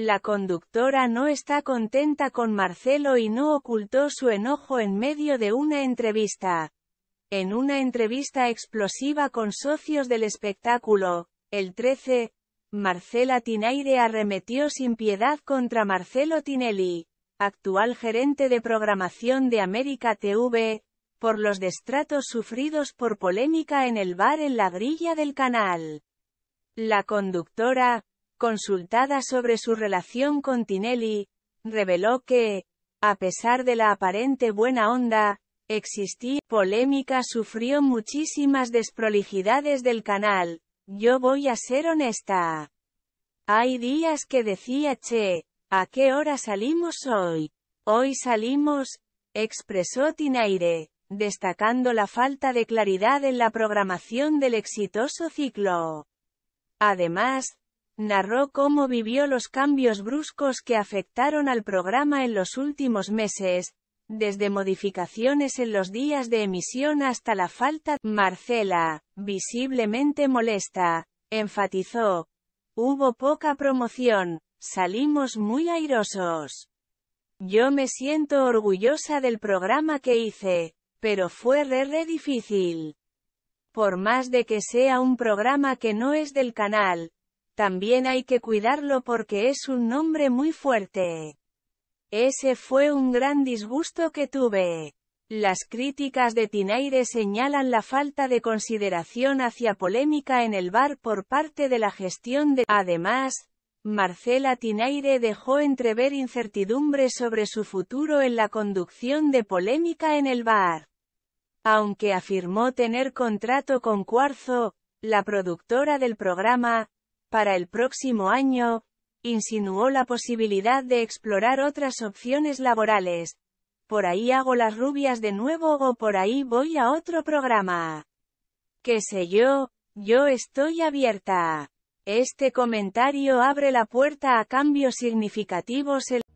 La conductora no está contenta con Marcelo y no ocultó su enojo en medio de una entrevista. En una entrevista explosiva con socios del espectáculo, el 13, Marcela Tinaire arremetió sin piedad contra Marcelo Tinelli, actual gerente de programación de América TV, por los destratos sufridos por polémica en el bar en la grilla del canal. La conductora, consultada sobre su relación con Tinelli, reveló que, a pesar de la aparente buena onda, existía polémica sufrió muchísimas desprolijidades del canal, yo voy a ser honesta. Hay días que decía che, ¿a qué hora salimos hoy? Hoy salimos, expresó Tinaire, destacando la falta de claridad en la programación del exitoso ciclo. Además, narró cómo vivió los cambios bruscos que afectaron al programa en los últimos meses, desde modificaciones en los días de emisión hasta la falta. Marcela, visiblemente molesta, enfatizó. Hubo poca promoción, salimos muy airosos. Yo me siento orgullosa del programa que hice, pero fue re re difícil. Por más de que sea un programa que no es del canal, también hay que cuidarlo porque es un nombre muy fuerte. Ese fue un gran disgusto que tuve. Las críticas de Tinaire señalan la falta de consideración hacia polémica en el bar por parte de la gestión de... Además, Marcela Tinaire dejó entrever incertidumbre sobre su futuro en la conducción de polémica en el bar. Aunque afirmó tener contrato con Cuarzo, la productora del programa, para el próximo año, insinuó la posibilidad de explorar otras opciones laborales. Por ahí hago las rubias de nuevo o por ahí voy a otro programa. Qué sé yo, yo estoy abierta. Este comentario abre la puerta a cambios significativos en